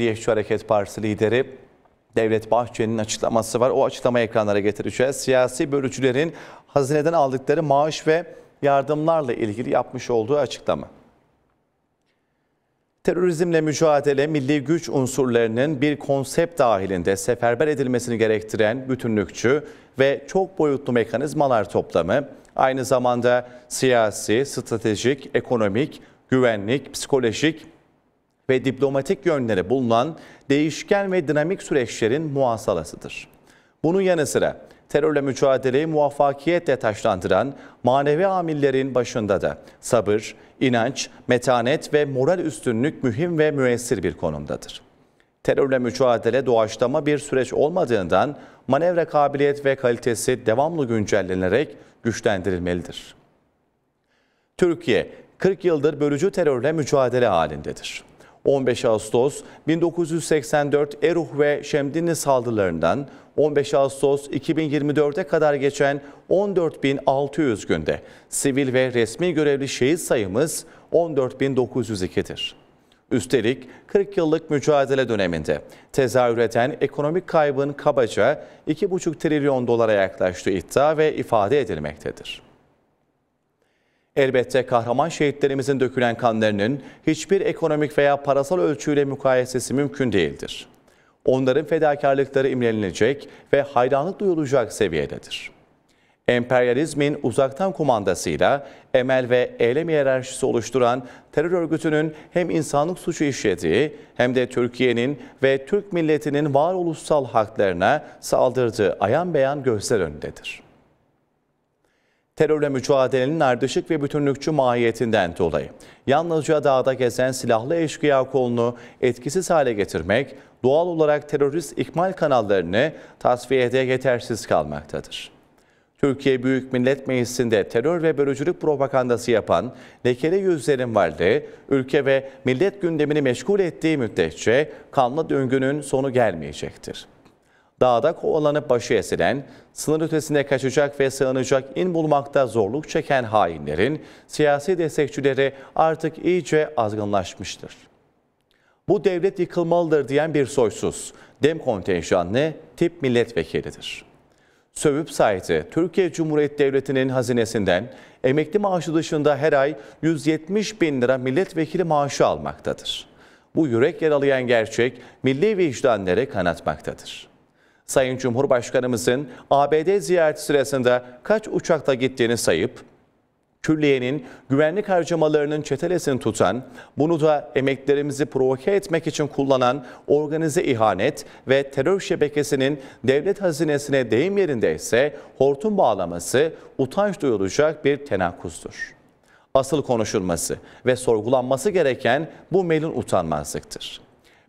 Milliyetçi Hareket Partisi lideri Devlet Bahçeli'nin açıklaması var. O açıklamayı ekranlara getireceğiz. Siyasi bölücülerin hazineden aldıkları maaş ve yardımlarla ilgili yapmış olduğu açıklama. Terörizmle mücadele milli güç unsurlarının bir konsept dahilinde seferber edilmesini gerektiren bütünlükçü ve çok boyutlu mekanizmalar toplamı, aynı zamanda siyasi, stratejik, ekonomik, güvenlik, psikolojik ve diplomatik yönleri bulunan değişken ve dinamik süreçlerin muhasalasıdır. Bunun yanı sıra terörle mücadeleyi muvaffakiyetle taşlandıran manevi amillerin başında da sabır, inanç, metanet ve moral üstünlük mühim ve müessir bir konumdadır. Terörle mücadele doğaçlama bir süreç olmadığından manevra kabiliyet ve kalitesi devamlı güncellenerek güçlendirilmelidir. Türkiye 40 yıldır bölücü terörle mücadele halindedir. 15 Ağustos 1984 Eruh ve Şemdinli saldırılarından 15 Ağustos 2024'e kadar geçen 14.600 günde sivil ve resmi görevli şehit sayımız 14.902'dir. Üstelik 40 yıllık mücadele döneminde tezahür eden ekonomik kaybın kabaca 2,5 trilyon dolara yaklaştığı iddia ve ifade edilmektedir. Elbette kahraman şehitlerimizin dökülen kanlarının hiçbir ekonomik veya parasal ölçüyle mukayesesi mümkün değildir. Onların fedakarlıkları imrenilecek ve hayranlık duyulacak seviyededir. Emperyalizmin uzaktan kumandasıyla emel ve eylem hiyerarşisi oluşturan terör örgütünün hem insanlık suçu işlediği hem de Türkiye'nin ve Türk milletinin varoluşsal haklarına saldırdığı ayan beyan gözler önündedir terörle mücadelenin ardışık ve bütünlükçü mahiyetinden dolayı yalnızca dağda gezen silahlı eşkıya kolunu etkisiz hale getirmek, doğal olarak terörist ikmal kanallarını tasfiyede yetersiz kalmaktadır. Türkiye Büyük Millet Meclisi'nde terör ve bölücülük propagandası yapan lekeli yüzlerin varlığı, ülke ve millet gündemini meşgul ettiği müddetçe kanlı döngünün sonu gelmeyecektir dağda kovalanıp başı esilen, sınır ötesine kaçacak ve sığınacak in bulmakta zorluk çeken hainlerin siyasi destekçileri artık iyice azgınlaşmıştır. Bu devlet yıkılmalıdır diyen bir soysuz, dem kontenjanlı tip milletvekilidir. Sövüp saydı Türkiye Cumhuriyeti Devleti'nin hazinesinden emekli maaşı dışında her ay 170 bin lira milletvekili maaşı almaktadır. Bu yürek yaralayan gerçek milli vicdanları kanatmaktadır. Sayın Cumhurbaşkanımızın ABD ziyareti sırasında kaç uçakta gittiğini sayıp, külliyenin güvenlik harcamalarının çetelesini tutan, bunu da emeklerimizi provoke etmek için kullanan organize ihanet ve terör şebekesinin devlet hazinesine deyim yerinde ise hortum bağlaması utanç duyulacak bir tenakuzdur. Asıl konuşulması ve sorgulanması gereken bu melun utanmazlıktır.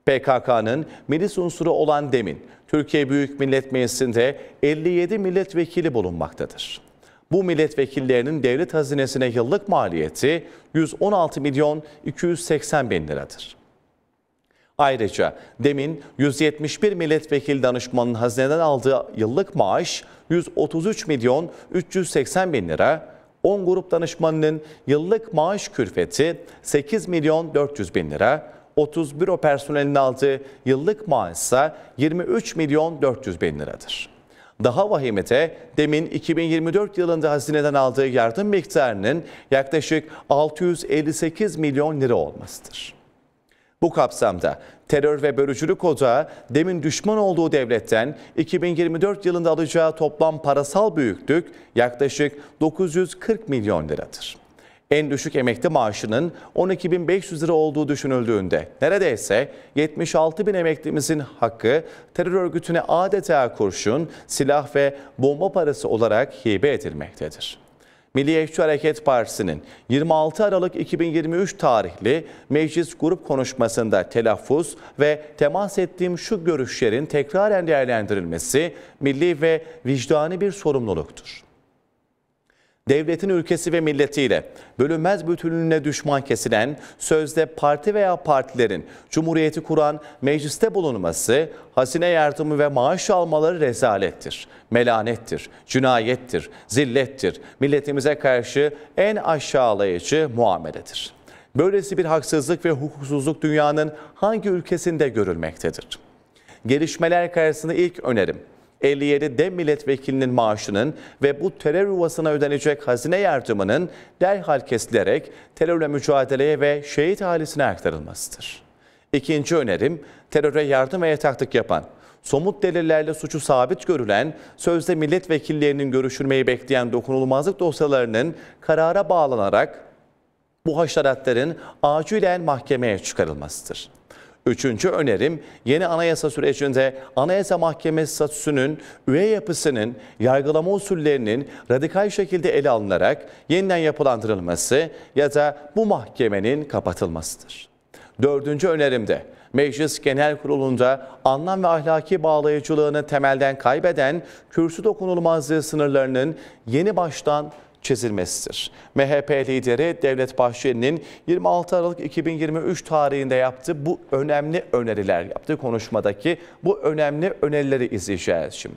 PKK'nın milis unsuru olan Demin, Türkiye Büyük Millet Meclisi'nde 57 milletvekili bulunmaktadır. Bu milletvekillerinin devlet hazinesine yıllık maliyeti 116 milyon 280 bin liradır. Ayrıca demin 171 milletvekil danışmanın hazineden aldığı yıllık maaş 133 milyon 380 bin lira, 10 grup danışmanının yıllık maaş kürfeti 8 milyon 400 bin lira, 31 o personelin aldığı yıllık maaş ise 23 milyon 400 bin liradır. Daha vahimete demin 2024 yılında hazineden aldığı yardım miktarının yaklaşık 658 milyon lira olmasıdır. Bu kapsamda terör ve bölücülük odağı demin düşman olduğu devletten 2024 yılında alacağı toplam parasal büyüklük yaklaşık 940 milyon liradır. En düşük emekli maaşının 12.500 lira olduğu düşünüldüğünde neredeyse 76 bin emeklimizin hakkı terör örgütüne adeta kurşun, silah ve bomba parası olarak hibe edilmektedir. Milliyetçi Hareket Partisi'nin 26 Aralık 2023 tarihli meclis grup konuşmasında telaffuz ve temas ettiğim şu görüşlerin tekraren değerlendirilmesi milli ve vicdani bir sorumluluktur devletin ülkesi ve milletiyle bölünmez bütünlüğüne düşman kesilen sözde parti veya partilerin cumhuriyeti kuran mecliste bulunması hazine yardımı ve maaş almaları rezalettir. Melanettir, cinayettir, zillettir. Milletimize karşı en aşağılayıcı muameledir. Böylesi bir haksızlık ve hukuksuzluk dünyanın hangi ülkesinde görülmektedir? Gelişmeler karşısında ilk önerim 57 dem milletvekilinin maaşının ve bu terör yuvasına ödenecek hazine yardımının derhal kesilerek terörle mücadeleye ve şehit ailesine aktarılmasıdır. İkinci önerim teröre yardım ve yataklık yapan, somut delillerle suçu sabit görülen, sözde milletvekillerinin görüşülmeyi bekleyen dokunulmazlık dosyalarının karara bağlanarak bu haşeratların acilen mahkemeye çıkarılmasıdır. Üçüncü önerim yeni anayasa sürecinde anayasa mahkemesi statüsünün üye yapısının yargılama usullerinin radikal şekilde ele alınarak yeniden yapılandırılması ya da bu mahkemenin kapatılmasıdır. Dördüncü önerimde Meclis Genel Kurulu'nda anlam ve ahlaki bağlayıcılığını temelden kaybeden kürsü dokunulmazlığı sınırlarının yeni baştan çizilmesidir. MHP lideri Devlet Bahçeli'nin 26 Aralık 2023 tarihinde yaptığı bu önemli öneriler yaptığı konuşmadaki bu önemli önerileri izleyeceğiz şimdi.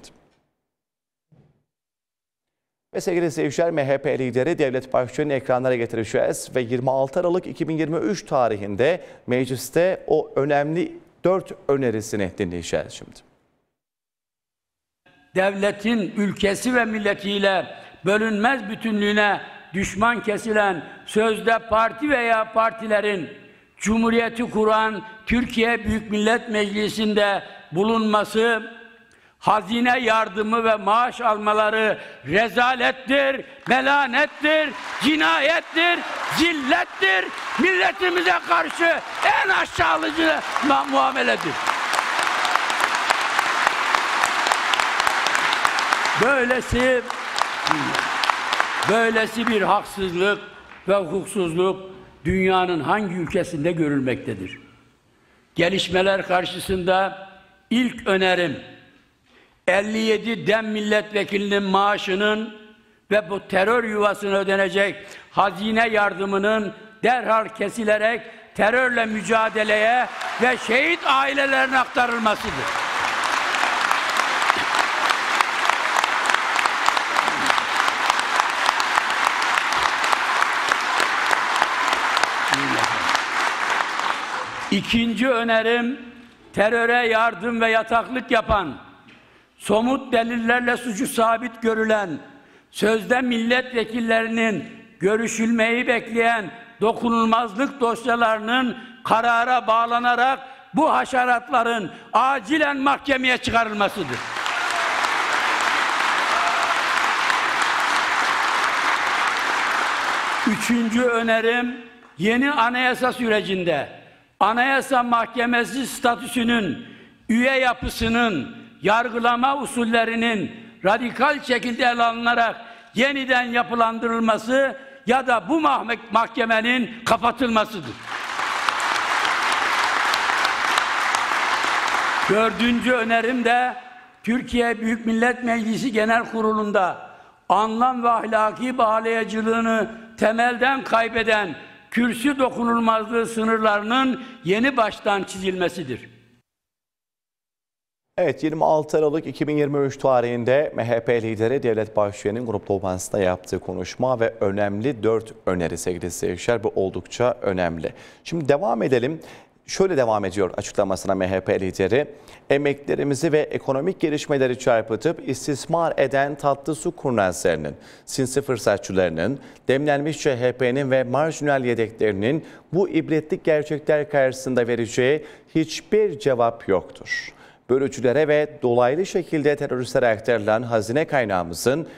Ve sevgili seyirciler MHP lideri Devlet Bahçeli'nin ekranlara getireceğiz ve 26 Aralık 2023 tarihinde mecliste o önemli dört önerisini dinleyeceğiz şimdi. Devletin ülkesi ve milletiyle bölünmez bütünlüğüne düşman kesilen sözde parti veya partilerin Cumhuriyeti kuran Türkiye Büyük Millet Meclisi'nde bulunması hazine yardımı ve maaş almaları rezalettir, melanettir, cinayettir, zillettir, milletimize karşı en aşağılıcı muameledir. Böylesi Böylesi bir haksızlık ve hukuksuzluk dünyanın hangi ülkesinde görülmektedir? Gelişmeler karşısında ilk önerim 57 dem milletvekilinin maaşının ve bu terör yuvasına ödenecek hazine yardımının derhal kesilerek terörle mücadeleye ve şehit ailelerine aktarılmasıdır. İkinci önerim teröre yardım ve yataklık yapan, somut delillerle suçu sabit görülen, sözde milletvekillerinin görüşülmeyi bekleyen dokunulmazlık dosyalarının karara bağlanarak bu haşeratların acilen mahkemeye çıkarılmasıdır. Üçüncü önerim yeni anayasa sürecinde Anayasa Mahkemesi statüsünün, üye yapısının, yargılama usullerinin radikal şekilde ele alınarak yeniden yapılandırılması ya da bu mahkemenin kapatılmasıdır. Dördüncü önerim de Türkiye Büyük Millet Meclisi Genel Kurulu'nda anlam ve ahlaki bağlayıcılığını temelden kaybeden kürsü dokunulmazlığı sınırlarının yeni baştan çizilmesidir. Evet 26 Aralık 2023 tarihinde MHP lideri Devlet Bahçeli'nin grup toplantısında yaptığı konuşma ve önemli 4 öneri sevgili seyirciler bu oldukça önemli. Şimdi devam edelim. Şöyle devam ediyor açıklamasına MHP lideri. Emeklerimizi ve ekonomik gelişmeleri çarpıtıp istismar eden tatlı su kurnazlarının, sinsi fırsatçılarının, demlenmiş CHP'nin ve marjinal yedeklerinin bu ibretlik gerçekler karşısında vereceği hiçbir cevap yoktur. Bölücülere ve dolaylı şekilde teröristlere aktarılan hazine kaynağımızın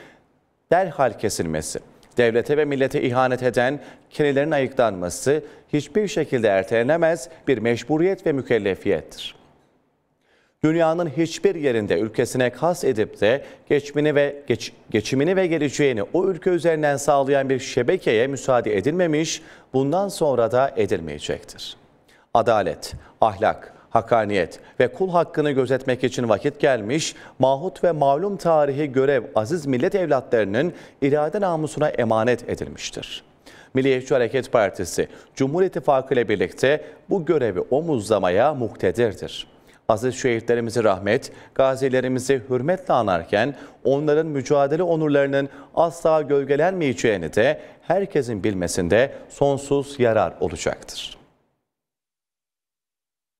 derhal kesilmesi devlete ve millete ihanet eden kelilerin ayıklanması hiçbir şekilde ertelenemez bir mecburiyet ve mükellefiyettir. Dünyanın hiçbir yerinde ülkesine kas edip de geçimini ve geç, geçimini ve geleceğini o ülke üzerinden sağlayan bir şebekeye müsaade edilmemiş, bundan sonra da edilmeyecektir. Adalet, ahlak, Hakaniyet ve kul hakkını gözetmek için vakit gelmiş, mahut ve malum tarihi görev aziz millet evlatlarının irade namusuna emanet edilmiştir. Milliyetçi Hareket Partisi, Cumhur İttifakı ile birlikte bu görevi omuzlamaya muktedirdir. Aziz şehitlerimizi rahmet, gazilerimizi hürmetle anarken onların mücadele onurlarının asla gölgelenmeyeceğini de herkesin bilmesinde sonsuz yarar olacaktır.